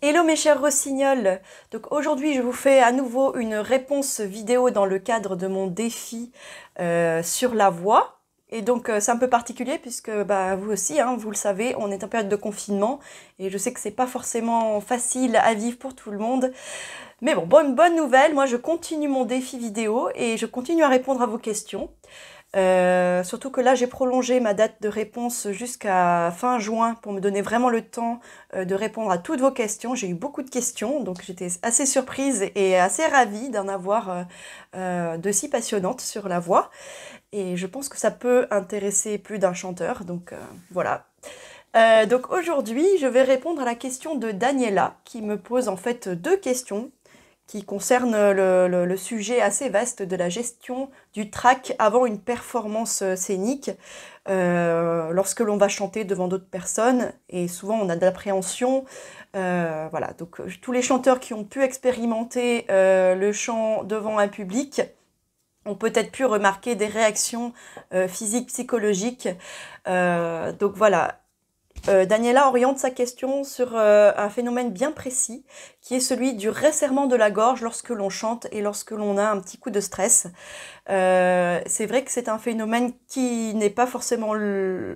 Hello mes chers rossignols Donc aujourd'hui je vous fais à nouveau une réponse vidéo dans le cadre de mon défi euh, sur la voix. Et donc euh, c'est un peu particulier puisque bah, vous aussi, hein, vous le savez, on est en période de confinement et je sais que c'est pas forcément facile à vivre pour tout le monde. Mais bon, bonne, bonne nouvelle, moi je continue mon défi vidéo et je continue à répondre à vos questions. Euh, surtout que là, j'ai prolongé ma date de réponse jusqu'à fin juin pour me donner vraiment le temps euh, de répondre à toutes vos questions. J'ai eu beaucoup de questions, donc j'étais assez surprise et assez ravie d'en avoir euh, de si passionnantes sur la voix. Et je pense que ça peut intéresser plus d'un chanteur, donc voilà. donc aujourd'hui, je vais répondre à la question de Daniela qui me pose en fait deux questions qui concerne le, sujet assez vaste de la gestion du trac avant une performance scénique, euh, lorsque l'on va chanter devant d'autres personnes, et souvent on a de l'appréhension. Euh, voilà, donc euh, tous les chanteurs qui ont pu expérimenter le chant devant un public ont peut-être pu remarquer des réactions physiques, psychologiques. donc voilà, Daniela oriente sa question sur un phénomène bien précis qui est celui du resserrement de la gorge lorsque l'on chante et lorsque l'on a un petit coup de stress. Euh, c'est vrai que c'est un phénomène qui n'est pas forcément, euh,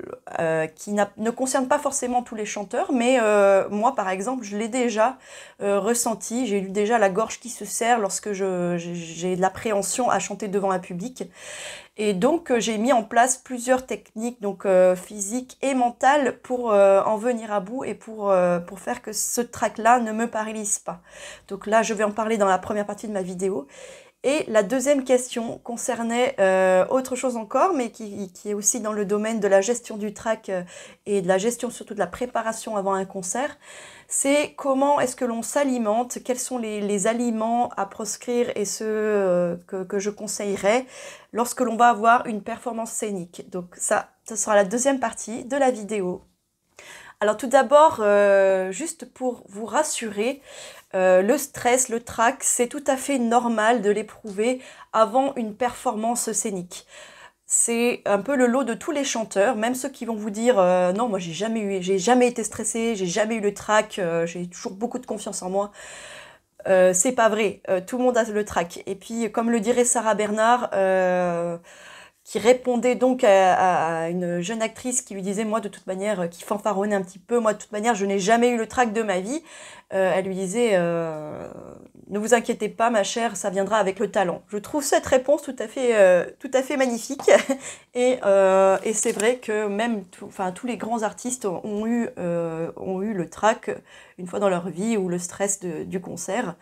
qui ne concerne pas forcément tous les chanteurs, mais euh, moi par exemple, je l'ai déjà ressenti. J'ai eu déjà la gorge qui se serre lorsque j'ai de l'appréhension à chanter devant un public. Et donc j'ai mis en place plusieurs techniques, donc physiques et mentales, pour en venir à bout et pour pour faire que ce trac-là ne me paralyse donc là, je vais en parler dans la première partie de ma vidéo. Et la deuxième question concernait euh, autre chose encore, mais qui, est aussi dans le domaine de la gestion du trac euh, et de la gestion surtout de la préparation avant un concert. C'est comment est-ce que l'on s'alimente, quels sont les, aliments à proscrire et ceux euh, que, que, je conseillerais lorsque l'on va avoir une performance scénique. Donc ça, ce sera la deuxième partie de la vidéo. Alors tout d'abord, euh, juste pour vous rassurer, euh, le stress, le trac, c'est tout à fait normal de l'éprouver avant une performance scénique. C'est un peu le lot de tous les chanteurs, même ceux qui vont vous dire euh, non, moi j'ai jamais eu, j'ai jamais été stressé, j'ai jamais eu le trac, j'ai toujours beaucoup de confiance en moi. c'est pas vrai, tout le monde a le trac. Et puis, comme le dirait Sarah Bernard, qui répondait donc à, une jeune actrice qui lui disait moi de toute manière euh, qui fanfaronnait un petit peu moi de toute manière je n'ai jamais eu le trac de ma vie euh, elle lui disait euh, ne vous inquiétez pas ma chère ça viendra avec le talent je trouve cette réponse tout à fait tout à fait magnifique et, c'est vrai que même tous les grands artistes ont eu ont eu le trac une fois dans leur vie ou le stress du concert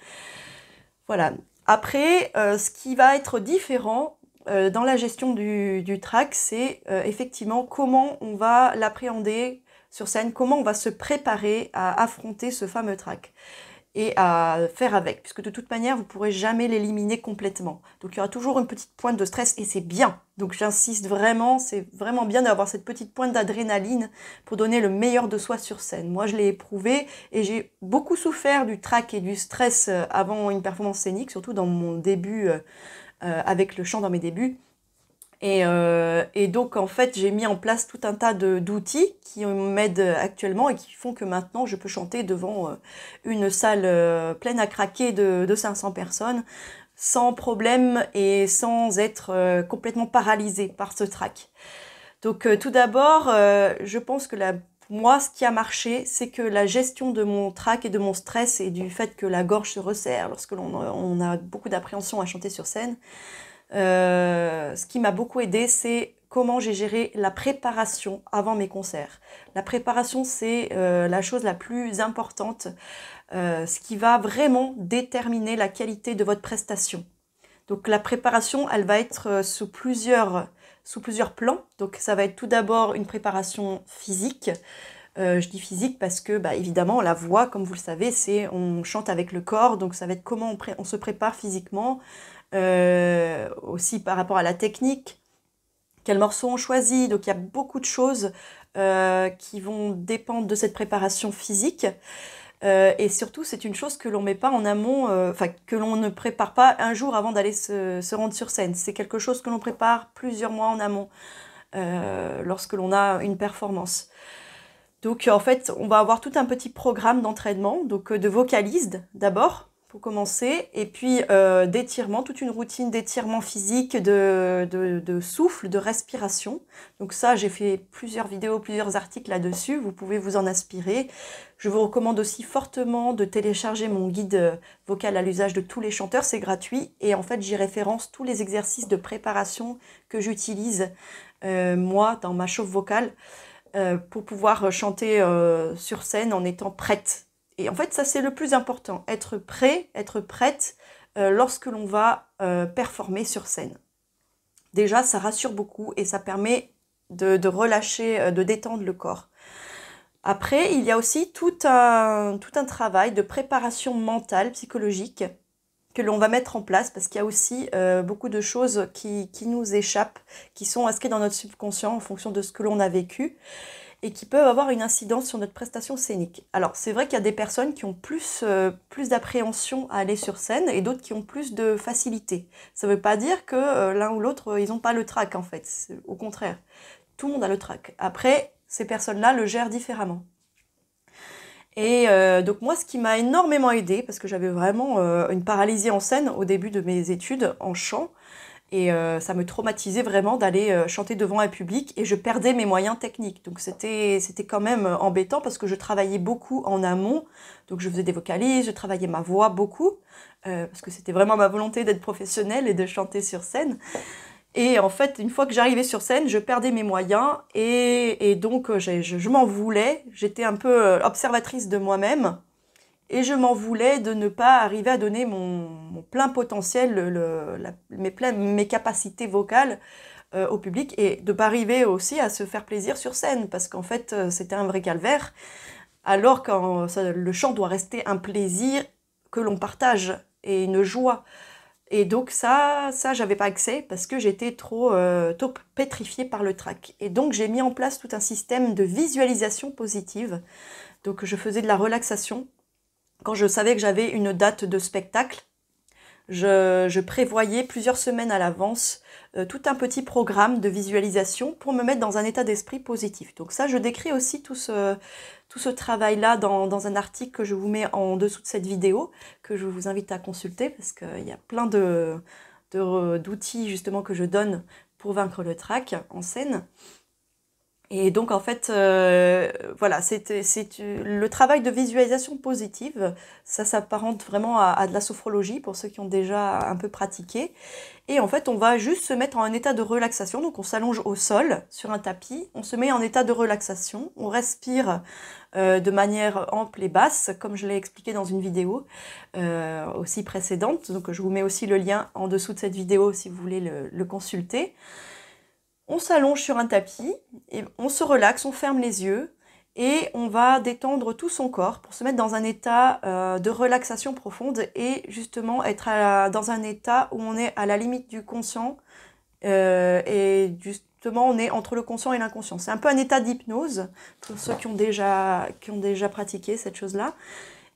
voilà après ce qui va être différent euh, dans la gestion du, du track, c'est euh, effectivement comment on va l'appréhender sur scène, comment on va se préparer à affronter ce fameux track et à faire avec, puisque de toute manière, vous ne pourrez jamais l'éliminer complètement. Donc il y aura toujours une petite pointe de stress et c'est bien. Donc j'insiste vraiment, c'est vraiment bien d'avoir cette petite pointe d'adrénaline pour donner le meilleur de soi sur scène. Moi, je l'ai éprouvé et j'ai beaucoup souffert du trac et du stress euh, avant une performance scénique, surtout dans mon début euh, avec le chant dans mes débuts. Euh, et, donc, en fait, j'ai mis en place tout un tas d'outils qui m'aident actuellement et qui font que maintenant, je peux chanter devant euh, une salle pleine à craquer de, de 500 personnes sans problème et sans être complètement paralysée par ce trac Donc, tout d'abord, je pense que la moi, ce qui a marché, c'est que la gestion de mon trac et de mon stress et du fait que la gorge se resserre lorsque l'on a beaucoup d'appréhension à chanter sur scène, euh, ce qui m'a beaucoup aidé, c'est comment j'ai géré la préparation avant mes concerts. La préparation, c'est euh, la chose la plus importante, euh, ce qui va vraiment déterminer la qualité de votre prestation. Donc la préparation, elle va être sous plusieurs sous plusieurs plans. Donc ça va être tout d'abord une préparation physique. Euh, je dis physique parce que, bah, évidemment, la voix, comme vous le savez, c'est on chante avec le corps, donc ça va être comment on, on se prépare physiquement, euh, aussi par rapport à la technique, quel morceaux on choisit. Donc il y a beaucoup de choses euh, qui vont dépendre de cette préparation physique. Euh, et surtout, c'est une chose que l'on met pas en amont, euh, enfin que l'on ne prépare pas un jour avant d'aller se, rendre sur scène. C'est quelque chose que l'on prépare plusieurs mois en amont euh, lorsque l'on a une performance. Donc en fait, on va avoir tout un petit programme d'entraînement, donc de vocaliste d'abord, pour commencer. Et puis euh, d'étirement, toute une routine d'étirement physique, de, de, souffle, de respiration. Donc ça, j'ai fait plusieurs vidéos, plusieurs articles là-dessus. Vous pouvez vous en inspirer. Je vous recommande aussi fortement de télécharger mon guide euh, vocal à l'usage de tous les chanteurs. C'est gratuit. Et en fait, j'y référence tous les exercices de préparation que j'utilise euh, moi dans ma chauffe vocale. Euh, pour pouvoir chanter sur scène en étant prête et en fait, ça c'est le plus important, être prêt, être prête euh, lorsque l'on va euh, performer sur scène. Déjà, ça rassure beaucoup et ça permet de, relâcher, euh, de détendre le corps. Après, il y a aussi tout un, travail de préparation mentale, psychologique, que l'on va mettre en place parce qu'il y a aussi beaucoup de choses qui, qui, nous échappent, qui sont inscrites dans notre subconscient en fonction de ce que l'on a vécu et qui peuvent avoir une incidence sur notre prestation scénique. Alors c'est vrai qu'il y a des personnes qui ont plus, euh, d'appréhension à aller sur scène et d'autres qui ont plus de facilité. Ça ne veut pas dire que euh, l'un ou l'autre, euh, ils n'ont pas le trac en fait. Au contraire, tout le monde a le trac. Après, ces personnes-là le gèrent différemment. Et donc moi, ce qui m'a énormément aidé, parce que j'avais vraiment une paralysie en scène au début de mes études en chant, et euh, ça me traumatisait vraiment d'aller euh, chanter devant un public et je perdais mes moyens techniques. Donc c'était quand même euh, embêtant parce que je travaillais beaucoup en amont. Donc je faisais des vocalises, je travaillais ma voix beaucoup parce que c'était vraiment ma volonté d'être professionnelle et de chanter sur scène. Et en fait, une fois que j'arrivais sur scène, je perdais mes moyens et, donc je, je m'en voulais. J'étais un peu observatrice de moi-même et je m'en voulais de ne pas arriver à donner mon, plein potentiel, mes, capacités vocales euh, au public et de pas arriver aussi à se faire plaisir sur scène parce qu'en fait euh, c'était un vrai calvaire. Alors que le chant doit rester un plaisir que l'on partage et une joie. Et donc ça, ça j'avais pas accès parce que j'étais trop, euh, trop pétrifiée par le trac. Et donc j'ai mis en place tout un système de visualisation positive. Donc je faisais de la relaxation quand je savais que j'avais une date de spectacle, je, prévoyais plusieurs semaines à l'avance euh, tout un petit programme de visualisation pour me mettre dans un état d'esprit positif. Donc ça, je décris aussi tout ce, travail-là dans, un article que je vous mets en dessous de cette vidéo, que je vous invite à consulter parce qu'il y a plein d'outils justement que je donne pour vaincre le trac en scène. Et donc, en fait, euh, voilà, c'est, euh, le travail de visualisation positive. Ça s'apparente vraiment à, de la sophrologie pour ceux qui ont déjà un peu pratiqué. Et en fait, on va juste se mettre en un état de relaxation. Donc, on s'allonge au sol sur un tapis, on se met en état de relaxation, on respire euh, de manière ample et basse, comme je l'ai expliqué dans une vidéo aussi précédente. Donc, je vous mets aussi le lien en dessous de cette vidéo si vous voulez le consulter. On s'allonge sur un tapis, et on se relaxe, on ferme les yeux et on va détendre tout son corps pour se mettre dans un état euh, de relaxation profonde et justement être dans un état où on est à la limite du conscient euh, et justement on est entre le conscient et l'inconscient. C'est un peu un état d'hypnose pour ceux qui ont déjà, qui ont déjà pratiqué cette chose-là.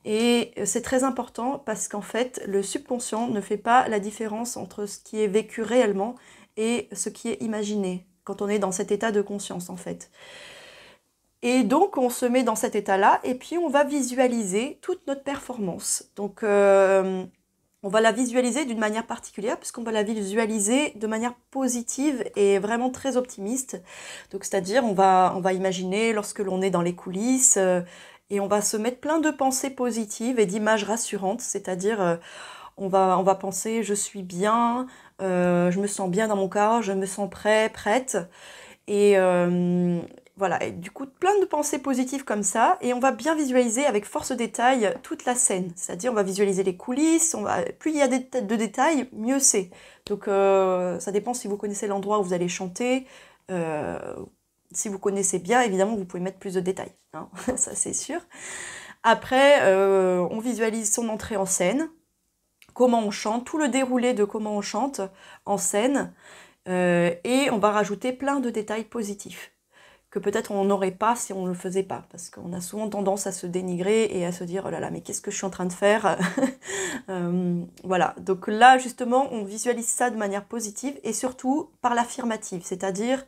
Et euh, c'est très important parce qu'en fait, le subconscient ne fait pas la différence entre ce qui est vécu réellement et ce qui est imaginé, quand on est dans cet état de conscience en fait. Et donc on se met dans cet état-là et puis on va visualiser toute notre performance. Donc euh, on va la visualiser d'une manière particulière puisqu'on va la visualiser de manière positive et vraiment très optimiste. Donc c'est-à-dire on va, on va imaginer lorsque l'on est dans les coulisses euh, et on va se mettre plein de pensées positives et d'images rassurantes, c'est-à-dire... Euh, on va, on va penser je suis bien, euh, je me sens bien dans mon corps, je me sens prêt, prête. Et euh, voilà, du coup, plein de pensées positives comme ça, et on va bien visualiser avec force détail toute la scène. C'est-à-dire, on va visualiser les coulisses, on va... plus il y a de détails, mieux c'est. Donc, euh, ça dépend si vous connaissez l'endroit où vous allez chanter. si vous connaissez bien, évidemment, vous pouvez mettre plus de détails, hein. ça c'est sûr. Après, on visualise son entrée en scène, comment on chante, tout le déroulé de comment on chante en scène. Euh, et on va rajouter plein de détails positifs que peut-être on n'aurait pas si on ne le faisait pas. Parce qu'on a souvent tendance à se dénigrer et à se dire, oh là là, mais qu'est-ce que je suis en train de faire euh, Voilà, donc là justement, on visualise ça de manière positive et surtout par l'affirmative, c'est-à-dire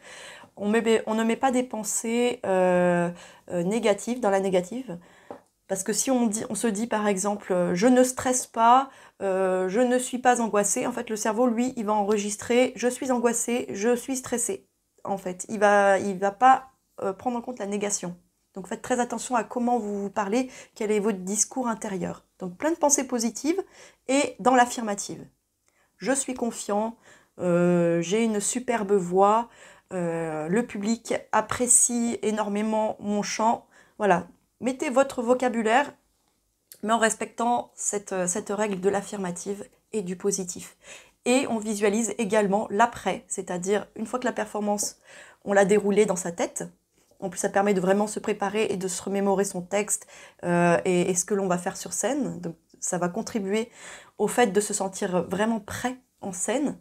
on, ne met pas des pensées euh, négatives dans la négative, parce que si on, dit, on se dit par exemple euh, je ne stresse pas, euh, je ne suis pas angoissé, en fait le cerveau lui il va enregistrer je suis angoissé, je suis stressé. En fait, il va il va pas euh, prendre en compte la négation. Donc faites très attention à comment vous vous parlez, quel est votre discours intérieur. Donc plein de pensées positives et dans l'affirmative. Je suis confiant, j'ai une superbe voix, le public apprécie énormément mon chant. Voilà, mettez votre vocabulaire, mais en respectant euh, cette, règle de l'affirmative et du positif. Et on visualise également l'après, c'est-à-dire une fois que la performance, on l'a déroulée dans sa tête. En plus, ça permet de vraiment se préparer et de se remémorer son texte euh, et, et, ce que l'on va faire sur scène. Donc, ça va contribuer au fait de se sentir vraiment prêt en scène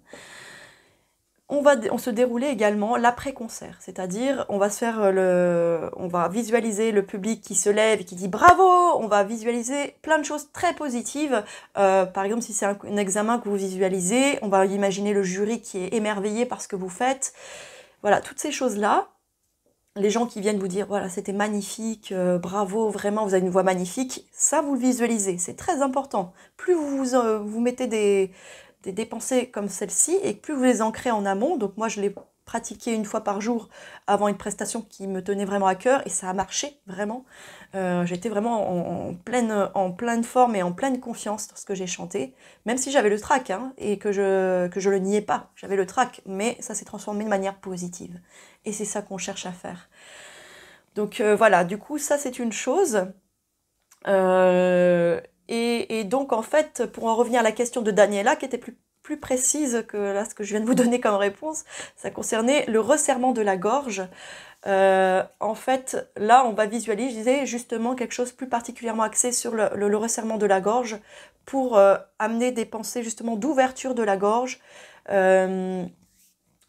on va on se dérouler également l'après-concert, c'est-à-dire on va se faire euh, le on va visualiser le public qui se lève et qui dit bravo, on va visualiser plein de choses très positives. Euh, par exemple, si c'est un, examen que vous visualisez, on va imaginer le jury qui est émerveillé par ce que vous faites. Voilà, toutes ces choses-là. Les gens qui viennent vous dire voilà, c'était magnifique, euh, bravo, vraiment vous avez une voix magnifique, ça vous le visualisez, c'est très important. Plus vous vous mettez des des, comme celle-ci, et plus vous les ancrez en amont, donc moi je les pratiquais une fois par jour avant une prestation qui me tenait vraiment à cœur, et ça a marché vraiment. Euh, j'étais vraiment en, pleine, en pleine forme et en pleine confiance dans ce que j'ai chanté, même si j'avais le trac, hein, et que je, que je le niais pas, j'avais le trac, mais ça s'est transformé de manière positive. Et c'est ça qu'on cherche à faire. Donc euh, voilà, du coup, ça c'est une chose. Euh, et, donc, en fait, pour en revenir à la question de Daniela, qui était plus, précise que là, ce que je viens de vous donner comme réponse, ça concernait le resserrement de la gorge. Euh, en fait, là, on va visualiser justement quelque chose plus particulièrement axé sur le, resserrement de la gorge pour euh, amener des pensées justement d'ouverture de la gorge. Euh,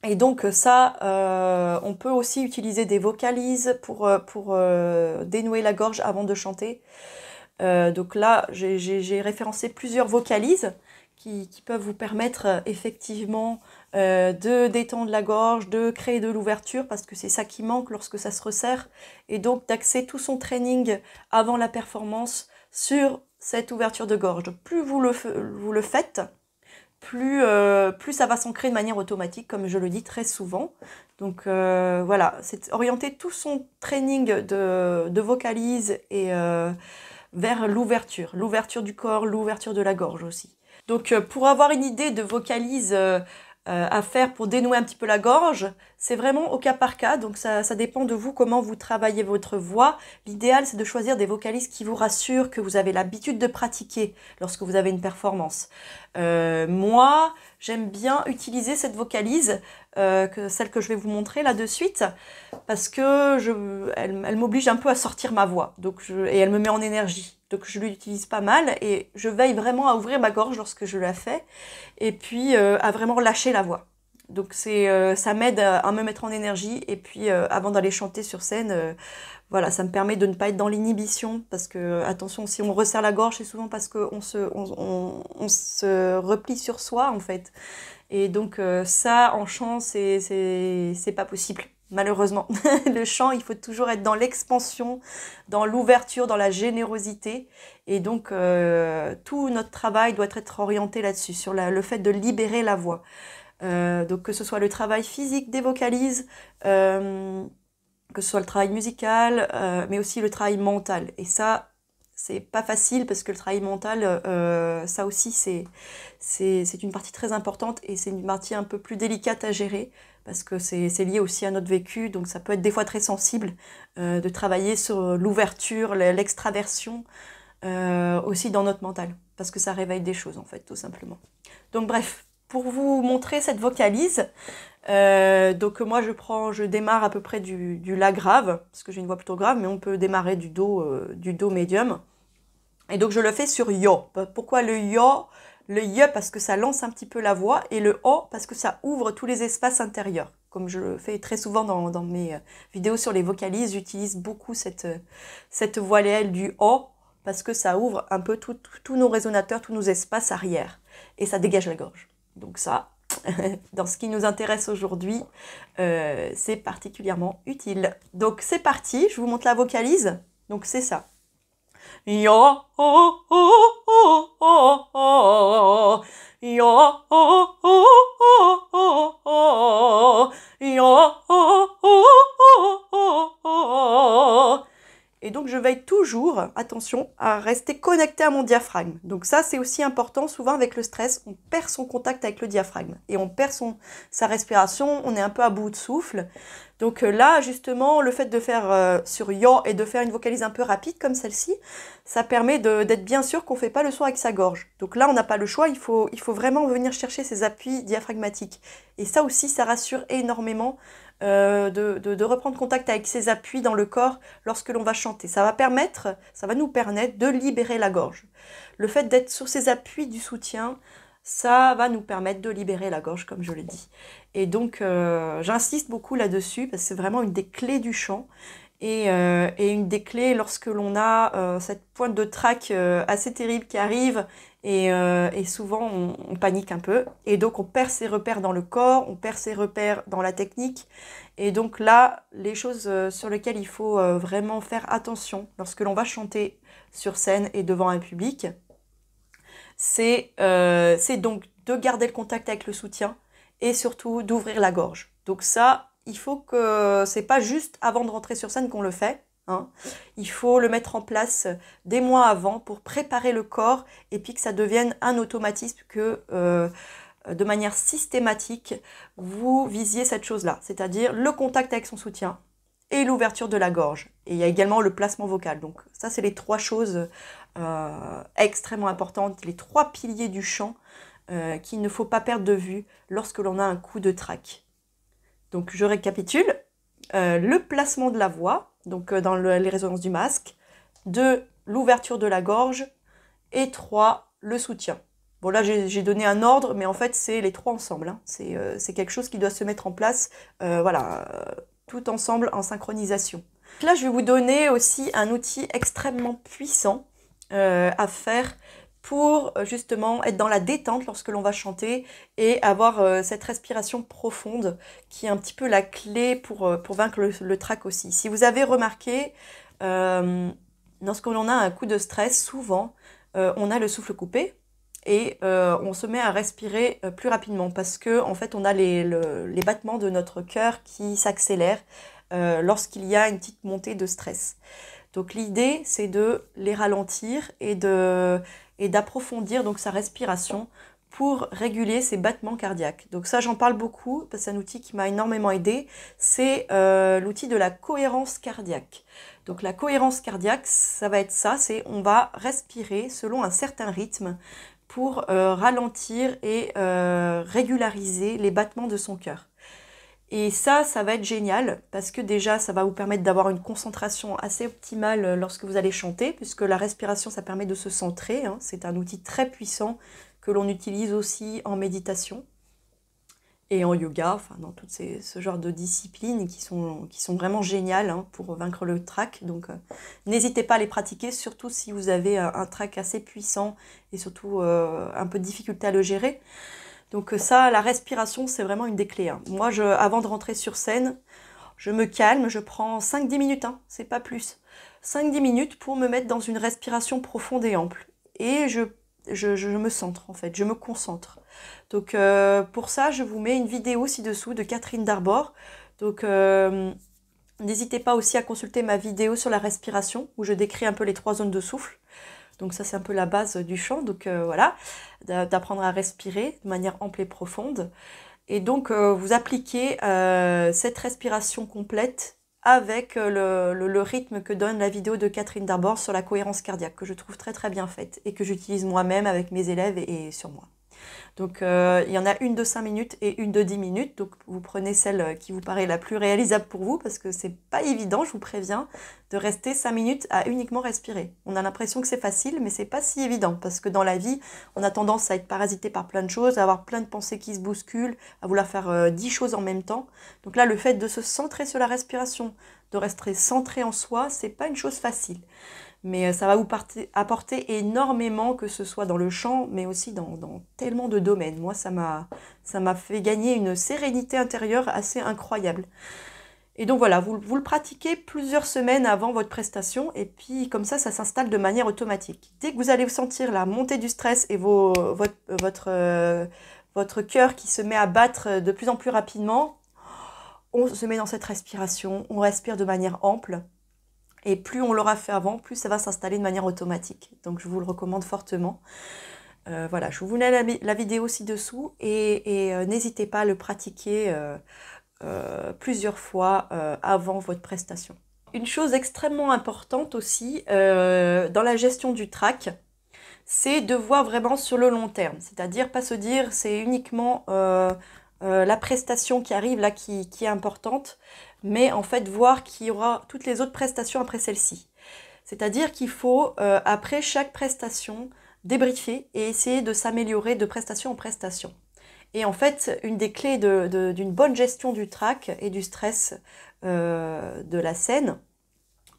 et donc ça, on peut aussi utiliser des vocalises pour, dénouer la gorge avant de chanter. Euh, donc là, j'ai référencé plusieurs vocalises qui, peuvent vous permettre euh, effectivement euh, de détendre la gorge, de créer de l'ouverture, parce que c'est ça qui manque lorsque ça se resserre, et donc d'axer tout son training avant la performance sur cette ouverture de gorge. Donc plus vous le, faites, plus, plus ça va s'ancrer de manière automatique, comme je le dis très souvent. Donc voilà, c'est orienter tout son training de, vocalise et, vers l'ouverture, l'ouverture du corps, l'ouverture de la gorge aussi. Donc euh, pour avoir une idée de vocalise. Euh, euh, à faire pour dénouer un petit peu la gorge, c'est vraiment au cas par cas, donc ça, dépend de vous comment vous travaillez votre voix. L'idéal c'est de choisir des vocalises qui vous rassurent, que vous avez l'habitude de pratiquer lorsque vous avez une performance. Euh, moi, j'aime bien utiliser cette vocalise, euh, que celle que je vais vous montrer là de suite, parce que je, elle, m'oblige un peu à sortir ma voix, donc et elle me met en énergie. Donc je l'utilise pas mal et je veille vraiment à ouvrir ma gorge lorsque je la fais et puis euh, à vraiment lâcher la voix. Donc c'est euh, ça m'aide à, me mettre en énergie et puis euh, avant d'aller chanter sur scène, voilà, ça me permet de ne pas être dans l'inhibition parce que attention, si on resserre la gorge, c'est souvent parce qu'on se on, se replie sur soi en fait. Et donc ça en chant, c'est pas possible malheureusement. le chant, il faut toujours être dans l'expansion, dans l'ouverture, dans la générosité. Et donc, euh, tout notre travail doit être orienté là-dessus, sur le fait de libérer la voix. Euh, donc, que ce soit le travail physique des vocalises, euh, que ce soit le travail musical, mais aussi le travail mental. Et ça, c'est pas facile parce que le travail mental, euh, ça aussi, c'est, une partie très importante et c'est une partie un peu plus délicate à gérer parce que c'est, lié aussi à notre vécu. Donc ça peut être des fois très sensible euh, de travailler sur l'ouverture, l'extraversion euh, aussi dans notre mental parce que ça réveille des choses en fait, tout simplement. Donc bref, pour vous montrer cette vocalise, donc moi je prends, je démarre à peu près du, du la grave, parce que j'ai une voix plutôt grave, mais on peut démarrer du do, du do médium. Et donc je le fais sur yo. Pourquoi le yo Le yo parce que ça lance un petit peu la voix et le o parce que ça ouvre tous les espaces intérieurs. Comme je le fais très souvent dans, mes euh, vidéos sur les vocalises, j'utilise beaucoup cette, euh, cette voyelle du o parce que ça ouvre un peu tous nos résonateurs, tous nos espaces arrière et ça dégage la gorge. Donc ça, dans ce qui nous intéresse aujourd'hui, euh, c'est particulièrement utile. Donc c'est parti, je vous montre la vocalise. Donc c'est ça. Yo Yo Yo Et donc je veille toujours, attention, à rester connecté à mon diaphragme. Donc ça c'est aussi important, souvent avec le stress, on perd son contact avec le diaphragme et on perd son, sa respiration, on est un peu à bout de souffle. Donc euh, là justement, le fait de faire euh, sur yo et de faire une vocalise un peu rapide comme celle-ci, ça permet d'être bien sûr qu'on ne fait pas le son avec sa gorge. Donc là on n'a pas le choix, il faut, il faut vraiment venir chercher ses appuis diaphragmatiques. Et ça aussi ça rassure énormément euh, de, reprendre contact avec ses appuis dans le corps lorsque l'on va chanter. Ça va permettre, ça va nous permettre de libérer la gorge. Le fait d'être sur ces appuis du soutien, ça va nous permettre de libérer la gorge, comme je l'ai dit. Et donc, euh, j'insiste beaucoup là-dessus, parce que c'est vraiment une des clés du chant. Euh, et, une des clés, lorsque l'on a euh, cette pointe de trac euh, assez terrible qui arrive, et, souvent on, on, panique un peu, et donc on perd ses repères dans le corps, on perd ses repères dans la technique, et donc là, les choses sur lesquelles il faut vraiment faire attention lorsque l'on va chanter sur scène et devant un public, c'est donc de garder le contact avec le soutien, et surtout d'ouvrir la gorge. Donc ça, il faut que c'est pas juste avant de rentrer sur scène qu'on le fait. Hein. Il faut le mettre en place des mois avant pour préparer le corps et puis que ça devienne un automatisme que euh, de manière systématique vous visiez cette chose-là, c'est-à-dire le contact avec son soutien et l'ouverture de la gorge. Et il y a également le placement vocal. Donc ça, c'est les trois choses euh, extrêmement importantes, les trois piliers du chant euh, qu'il ne faut pas perdre de vue lorsque l'on a un coup de trac. Donc je récapitule. Euh, le placement de la voix, donc euh, dans les résonances du masque. 2. L'ouverture de la gorge. Et 3. Le soutien. Bon là j'ai donné un ordre, mais en fait c'est les trois ensemble. Hein. Euh, c'est quelque chose qui doit se mettre en place, voilà, tout ensemble en synchronisation. Là je vais vous donner aussi un outil extrêmement puissant à faire pour euh, justement être dans la détente lorsque l'on va chanter et avoir euh, cette respiration profonde qui est un petit peu la clé pour, euh, pour vaincre le, trac aussi. Si vous avez remarqué, euh, lorsqu'on a un coup de stress, souvent on a le souffle coupé et on se met à respirer plus rapidement parce que en fait on a les, les battements de notre cœur qui s'accélèrent lorsqu'il y a une petite montée de stress. Donc l'idée c'est de les ralentir et de et d'approfondir donc sa respiration pour réguler ses battements cardiaques. Donc ça, j'en parle beaucoup, parce que c'est un outil qui m'a énormément aidé. C'est euh, l'outil de la cohérence cardiaque. Donc la cohérence cardiaque, ça va être ça, c'est on va respirer selon un certain rythme pour euh, ralentir et euh, régulariser les battements de son cœur. Et ça, ça va être génial parce que déjà, ça va vous permettre d'avoir une concentration assez optimale euh, lorsque vous allez chanter, puisque la respiration, ça permet de se centrer. Hein. C'est un outil très puissant que l'on utilise aussi en méditation et en yoga, enfin dans toutes ces, ce genre de disciplines qui sont, qui sont vraiment géniales hein, pour vaincre le trac. Donc euh, n'hésitez pas à les pratiquer, surtout si vous avez euh, un, trac assez puissant et surtout un peu de difficulté à le gérer. Donc euh, ça, la respiration, c'est vraiment une des clés. Hein. Moi, je, avant de rentrer sur scène, je me calme, je prends 5-10 minutes, hein, c'est pas plus. 5-10 minutes pour me mettre dans une respiration profonde et ample. Et je, je, me centre en fait, je me concentre. Donc euh, pour ça, je vous mets une vidéo ci-dessous de Catherine Darbor. Donc euh, n'hésitez pas aussi à consulter ma vidéo sur la respiration où je décris un peu les trois zones de souffle. Donc ça c'est un peu la base du chant, donc euh, voilà, d'apprendre à respirer de manière ample et profonde. Et donc euh, vous appliquez euh, cette respiration complète avec le, rythme que donne la vidéo de Catherine Darbor sur la cohérence cardiaque, que je trouve très très bien faite et que j'utilise moi-même avec mes élèves et sur moi. Donc euh, il y en a une de 5 minutes et une de 10 minutes. Donc vous prenez celle euh, qui vous paraît la plus réalisable pour vous parce que c'est pas évident, je vous préviens, de rester 5 minutes à uniquement respirer. On a l'impression que c'est facile, mais c'est pas si évident parce que dans la vie, on a tendance à être parasité par plein de choses, à avoir plein de pensées qui se bousculent, à vouloir faire euh, dix 10 choses en même temps. Donc là, le fait de se centrer sur la respiration, de rester centré en soi, c'est pas une chose facile mais euh, ça va vous apporter énormément, que ce soit dans le champ, mais aussi dans, tellement de domaines. Moi, ça m'a fait gagner une sérénité intérieure assez incroyable. Et donc voilà, vous, le pratiquez plusieurs semaines avant votre prestation, et puis comme ça, ça s'installe de manière automatique. Dès que vous allez vous sentir la montée du stress et votre, votre, euh, votre cœur qui se met à battre de plus en plus rapidement, on se met dans cette respiration, on respire de manière ample, et plus on l'aura fait avant, plus ça va s'installer de manière automatique. Donc je vous le recommande fortement. Euh, voilà, je vous mets la, vidéo ci-dessous et, euh, n'hésitez pas à le pratiquer euh, plusieurs fois avant votre prestation. Une chose extrêmement importante aussi dans la gestion du track, c'est de voir vraiment sur le long terme. C'est-à-dire pas se dire c'est uniquement la prestation qui arrive là qui est importante, mais en fait voir qu'il y aura toutes les autres prestations après celle-ci. C'est-à-dire qu'il faut, euh, après chaque prestation, débriefer et essayer de s'améliorer de prestation en prestation. Et en fait, une des clés d'une bonne gestion du trac et du stress euh, de la scène,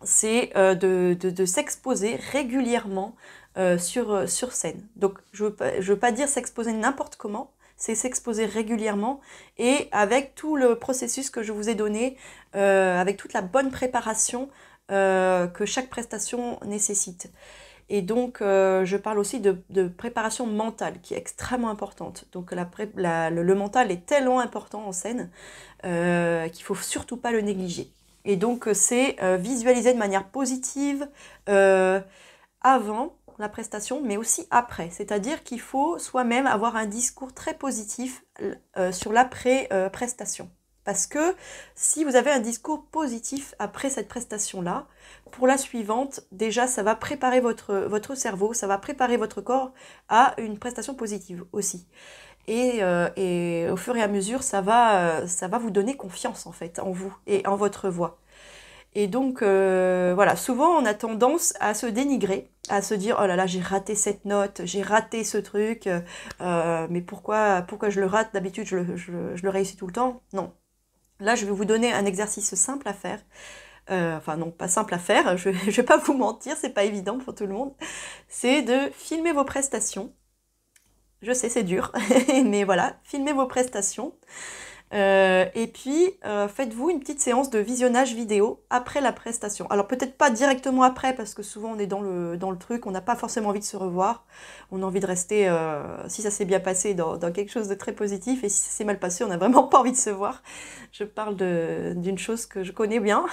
c'est euh, de, s'exposer régulièrement sur, scène. Donc, je ne veux, pas dire s'exposer n'importe comment, c'est s'exposer régulièrement et avec tout le processus que je vous ai donné, euh, avec toute la bonne préparation euh, que chaque prestation nécessite. Et donc, euh, je parle aussi de, préparation mentale qui est extrêmement importante. Donc, le, mental est tellement important en scène qu'il ne faut surtout pas le négliger. Et donc, c'est visualiser de manière positive avant, la prestation, mais aussi après. C'est-à-dire qu'il faut soi-même avoir un discours très positif euh, euh, sur l'après-prestation. Parce que si vous avez un discours positif après cette prestation-là, pour la suivante, déjà, ça va préparer votre, votre cerveau, ça va préparer votre corps à une prestation positive aussi. Et, euh, et, au fur et à mesure, ça va, ça va vous donner confiance en fait en vous et en votre voix. Et donc, euh, voilà, souvent on a tendance à se dénigrer, à se dire, oh là là, j'ai raté cette note, j'ai raté ce truc, euh, mais pourquoi, pourquoi je le rate D'habitude, je le, réussis tout le temps. Non. Là, je vais vous donner un exercice simple à faire. Euh, enfin non, pas simple à faire, je, ne vais pas vous mentir, c'est pas évident pour tout le monde, c'est de filmer vos prestations. Je sais, c'est dur, mais voilà, filmer vos prestations euh, et puis, euh, faites-vous une petite séance de visionnage vidéo après la prestation. Alors peut-être pas directement après, parce que souvent on est dans le, truc, on n'a pas forcément envie de se revoir, on a envie de rester, euh, si ça s'est bien passé, dans, dans, quelque chose de très positif, et si ça s'est mal passé, on n'a vraiment pas envie de se voir. Je parle d'une chose que je connais bien.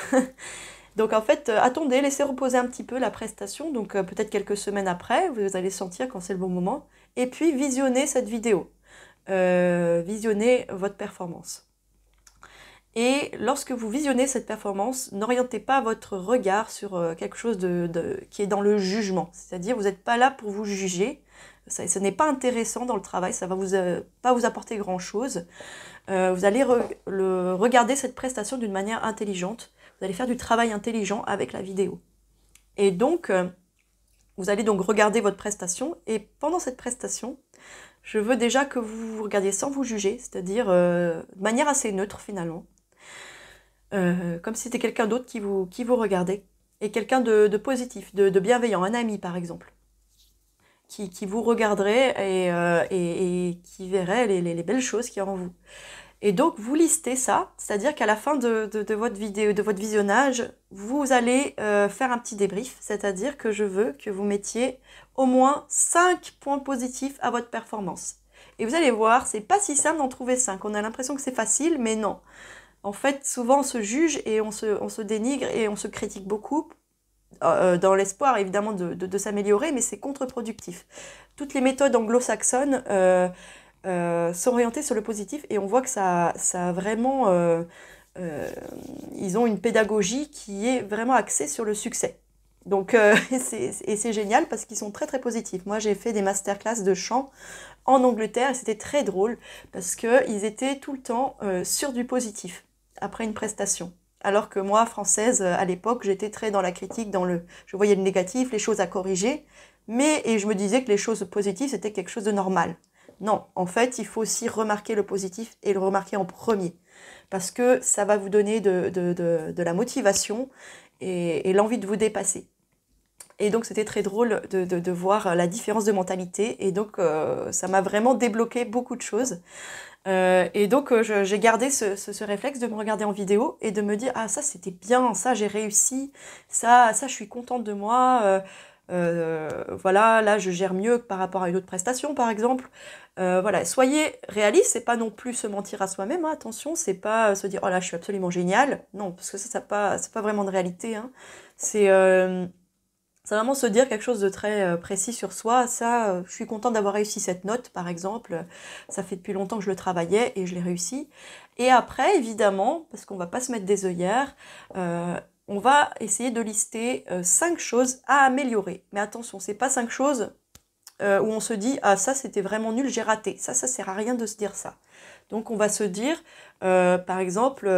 Donc en fait, attendez, laissez reposer un petit peu la prestation, donc peut-être quelques semaines après, vous allez sentir quand c'est le bon moment, et puis visionnez cette vidéo visionnez euh, visionner votre performance. Et lorsque vous visionnez cette performance, n'orientez pas votre regard sur euh, quelque chose de, qui est dans le jugement. C'est-à-dire, vous n'êtes pas là pour vous juger. Ça, ce n'est pas intéressant dans le travail, ça ne va vous, euh, pas vous apporter grand-chose. vous allez le, regarder cette prestation d'une manière intelligente. Vous allez faire du travail intelligent avec la vidéo. Et donc, vous allez donc regarder votre prestation. Et pendant cette prestation, je veux déjà que vous vous regardiez sans vous juger, c'est-à-dire euh, de manière assez neutre finalement. Euh, comme si c'était quelqu'un d'autre qui vous, qui vous regardait. Et quelqu'un de, positif, de, bienveillant, un ami par exemple. Qui, qui vous regarderait euh, et, et, qui verrait les, les, les, belles choses qu'il y a en vous. Et donc, vous listez ça, c'est-à-dire qu'à la fin de, votre vidéo, de votre visionnage, vous allez euh, faire un petit débrief, c'est-à-dire que je veux que vous mettiez au moins 5 points positifs à votre performance. Et vous allez voir, c'est pas si simple d'en trouver 5. On a l'impression que c'est facile, mais non. En fait, souvent, on se juge et on se, dénigre et on se critique beaucoup euh, euh, dans l'espoir évidemment de, s'améliorer, mais c'est contre-productif. Toutes les méthodes anglo-saxonnes euh, s'orienter sur le positif et on voit que ça, ça a vraiment. Euh, euh, ils ont une pédagogie qui est vraiment axée sur le succès. Donc, et c'est génial parce qu'ils sont très très positifs. Moi, j'ai fait des masterclass de chant en Angleterre et c'était très drôle parce qu'ils étaient tout le temps sur du positif après une prestation. Alors que moi, française, à l'époque, j'étais très dans la critique, dans le, je voyais le négatif, les choses à corriger, mais et je me disais que les choses positives c'était quelque chose de normal. Non, en fait, il faut aussi remarquer le positif et le remarquer en premier, parce que ça va vous donner de, la motivation et, l'envie de vous dépasser. Et donc c'était très drôle de, voir la différence de mentalité. Et donc euh, ça m'a vraiment débloqué beaucoup de choses. Euh, et donc euh, j'ai gardé ce, ce, réflexe de me regarder en vidéo et de me dire ah ça c'était bien, ça j'ai réussi, ça ça je suis contente de moi. Euh, voilà, là je gère mieux que par rapport à une autre prestation par exemple. Euh, voilà, soyez réaliste, c'est pas non plus se mentir à soi-même, hein. attention, c'est pas euh, se dire oh là je suis absolument génial, non, parce que ça, ça pas, c'est pas vraiment de réalité. Hein. C'est vraiment se dire quelque chose de très précis sur soi. Ça, je suis contente d'avoir réussi cette note par exemple, ça fait depuis longtemps que je le travaillais et je l'ai réussi. Et après, évidemment, parce qu'on va pas se mettre des œillères, on va essayer de lister euh, cinq choses à améliorer. Mais attention, c'est pas cinq choses euh, où on se dit ah ça c'était vraiment nul, j'ai raté. Ça, ça sert à rien de se dire ça. Donc on va se dire, euh, par exemple,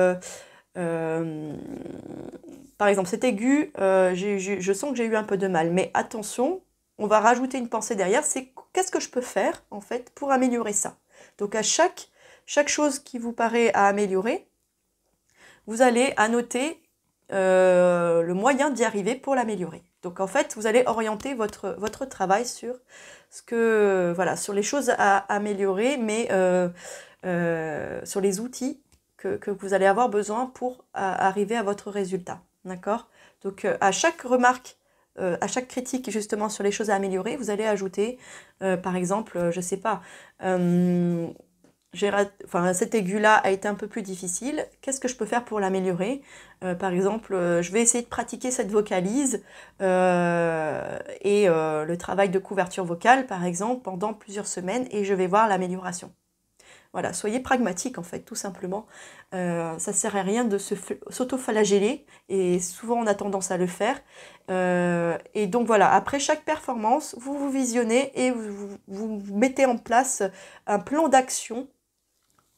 par exemple, cet aigu, je sens que j'ai eu un peu de mal. Mais attention, on va rajouter une pensée derrière, c'est qu'est-ce que je peux faire en fait pour améliorer ça. Donc à chaque, chaque chose qui vous paraît à améliorer, vous allez annoter euh, le moyen d'y arriver pour l'améliorer. Donc en fait, vous allez orienter votre, votre travail sur ce que voilà, sur les choses à améliorer, mais euh, euh, sur les outils que, vous allez avoir besoin pour arriver à votre résultat. D'accord Donc à chaque remarque à chaque critique justement sur les choses à améliorer, vous allez ajouter, par exemple, je je sais pas, enfin, cette aigu là a été un peu plus difficile, qu'est-ce que je peux faire pour l'améliorer euh, Par exemple, euh, je vais essayer de pratiquer cette vocalise euh, et le travail de couverture vocale, par exemple, pendant plusieurs semaines et je vais voir l'amélioration. Voilà, soyez pragmatique en fait, tout simplement. ça ne sert à rien de se et souvent on a tendance à le faire. et donc voilà, après chaque performance, vous vous visionnez et vous, vous mettez en place un plan d'action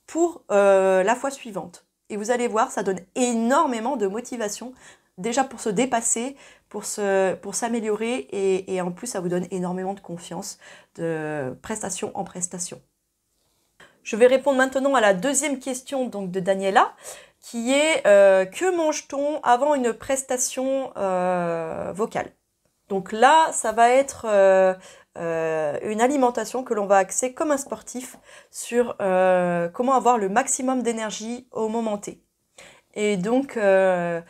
pour euh, la fois suivante. Et vous allez voir, ça donne énormément de motivation, déjà pour se dépasser, pour, se, pour s'améliorer, et, en plus, ça vous donne énormément de confiance, de prestation en prestation. Je vais répondre maintenant à la deuxième question donc, de Daniela, qui est euh, que mange-t-on avant une prestation euh, vocale Donc là, ça va être euh, une alimentation que l'on va axer comme un sportif sur euh, comment avoir le maximum d'énergie au moment T. Et donc, euh,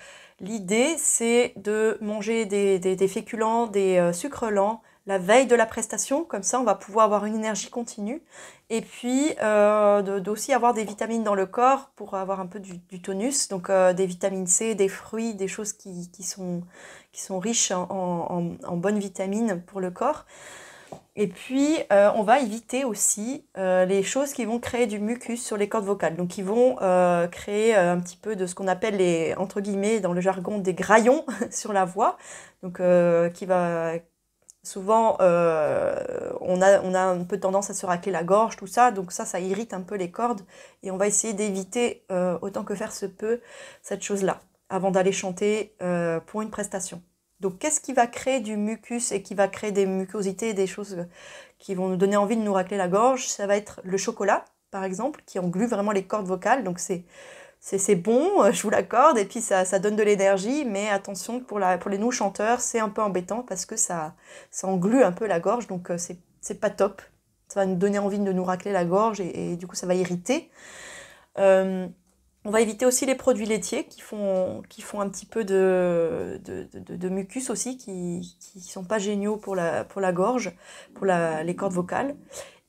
l'idée, c'est de manger des, féculents, des sucres lents la veille de la prestation, comme ça on va pouvoir avoir une énergie continue, et puis d'aussi avoir des vitamines dans le corps pour avoir un peu du, tonus, donc des vitamines C, des fruits, des choses qui, sont, riches en bonnes vitamines pour le corps. Et puis, euh, on va éviter aussi euh, les choses qui vont créer du mucus sur les cordes vocales. Donc, qui vont euh, créer un petit peu de ce qu'on appelle les, entre guillemets, dans le jargon, des graillons sur la voix. Donc, qui va. Souvent, on, a, on a un peu tendance à se racler la gorge, tout ça. Donc, ça, ça irrite un peu les cordes. Et on va essayer d'éviter, autant que faire se peut, cette chose-là, avant d'aller chanter pour une prestation. Donc qu'est-ce qui va créer du mucus et qui va créer des mucosités, des choses qui vont nous donner envie de nous racler la gorge Ça va être le chocolat, par exemple, qui englue vraiment les cordes vocales. Donc c'est c'est bon, euh, je vous l'accorde, et puis ça, donne de l'énergie, mais attention pour, la, pour les nous chanteurs, c'est un peu embêtant parce que ça, ça englue un peu la gorge, donc euh, c'est pas top. Ça va nous donner envie de nous racler la gorge et, du coup ça va irriter. Euh, on va éviter aussi les produits laitiers qui font, qui font un petit peu de, de, mucus aussi, qui ne sont pas géniaux pour la, pour la gorge, pour les cordes vocales.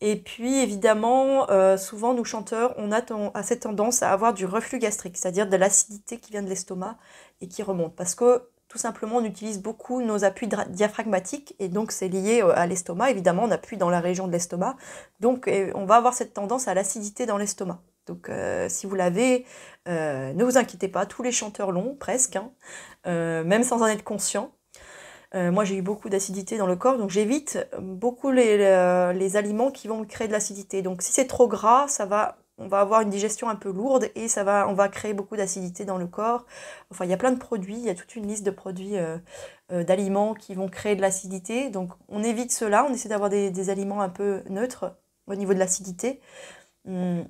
Et puis évidemment, euh, souvent nous chanteurs, on a, a, cette tendance à avoir du reflux gastrique, c'est-à-dire de l'acidité qui vient de l'estomac et qui remonte. Parce que tout simplement, on utilise beaucoup nos appuis diaphragmatiques et donc c'est lié euh, à l'estomac. Évidemment, on appuie dans la région de l'estomac. Donc on va avoir cette tendance à l'acidité dans l'estomac. Donc euh, si vous l'avez, euh, ne vous inquiétez pas, tous les chanteurs l'ont presque, hein. euh, même sans en être conscient. moi j'ai eu beaucoup d'acidité dans le corps, donc j'évite beaucoup les, aliments qui vont créer de l'acidité. Donc si c'est trop gras, on va avoir une digestion un peu lourde et ça va, on va créer beaucoup d'acidité dans le corps. Enfin il y a plein de produits, il y a toute une liste de produits d'aliments qui vont créer de l'acidité. Donc on évite cela, on essaie d'avoir des, aliments un peu neutres au niveau de l'acidité. Hum,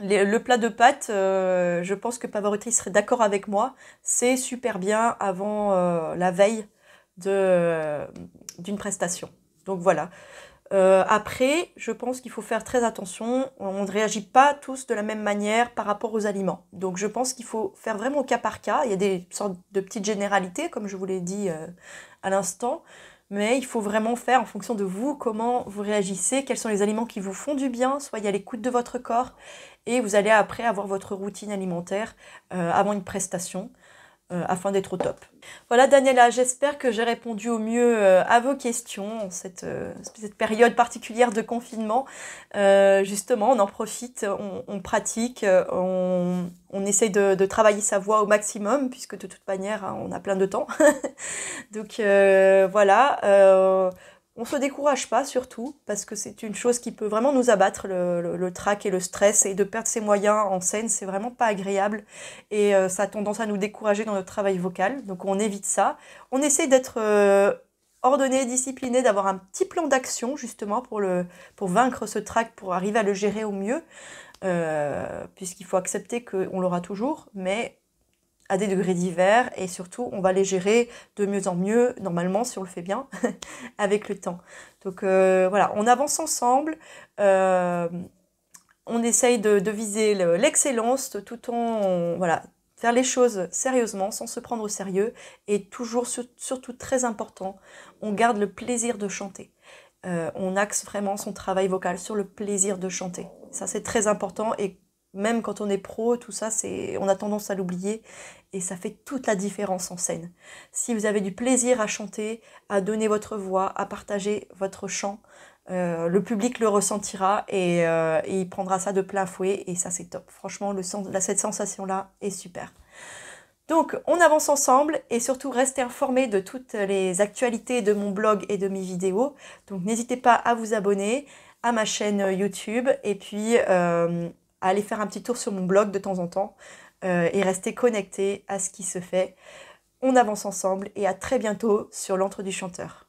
le plat de pâtes, euh, je pense que Pavarotti serait d'accord avec moi, c'est super bien avant euh, la veille euh, d'une prestation. Donc voilà. après, je pense qu'il faut faire très attention. On ne réagit pas tous de la même manière par rapport aux aliments. Donc je pense qu'il faut faire vraiment cas par cas. Il y a des sortes de petites généralités, comme je vous l'ai dit à l'instant mais il faut vraiment faire en fonction de vous comment vous réagissez, quels sont les aliments qui vous font du bien, soyez à l'écoute de votre corps et vous allez après avoir votre routine alimentaire euh, avant une prestation euh, afin d'être au top. Voilà Daniela, j'espère que j'ai répondu au mieux euh, à vos questions en cette, euh, période particulière de confinement. justement, on en profite, on, pratique, on, essaye de, travailler sa voix au maximum, puisque de toute manière, hein, on a plein de temps. Donc voilà on ne se décourage pas surtout, parce que c'est une chose qui peut vraiment nous abattre, le, trac et le stress, et de perdre ses moyens en scène, c'est vraiment pas agréable, et euh, ça a tendance à nous décourager dans notre travail vocal, donc on évite ça. On essaie d'être euh, ordonné, discipliné, d'avoir un petit plan d'action justement pour, le, pour vaincre ce trac, pour arriver à le gérer au mieux, euh, puisqu'il faut accepter qu'on l'aura toujours, mais à des degrés divers et surtout on va les gérer de mieux en mieux, normalement si on le fait bien, avec le temps. Donc euh, voilà, on avance ensemble, euh, on essaye de, viser l'excellence tout en voilà, faire les choses sérieusement, sans se prendre au sérieux et toujours surtout très important, on garde le plaisir de chanter. Euh, on axe vraiment son travail vocal sur le plaisir de chanter. Ça c'est très important et même quand on est pro, tout ça, c'est, on a tendance à l'oublier et ça fait toute la différence en scène. Si vous avez du plaisir à chanter, à donner votre voix, à partager votre chant, euh, le public le ressentira euh, et, il prendra ça de plein fouet et ça c'est top. Franchement, le sens, cette sensation-là est super. Donc, on avance ensemble et surtout restez informés de toutes les actualités de mon blog et de mes vidéos. Donc, n'hésitez pas à vous abonner à ma chaîne YouTube et puis euh, à aller faire un petit tour sur mon blog de temps en temps euh, et rester connecté à ce qui se fait. On avance ensemble et à très bientôt sur l'entre du chanteur.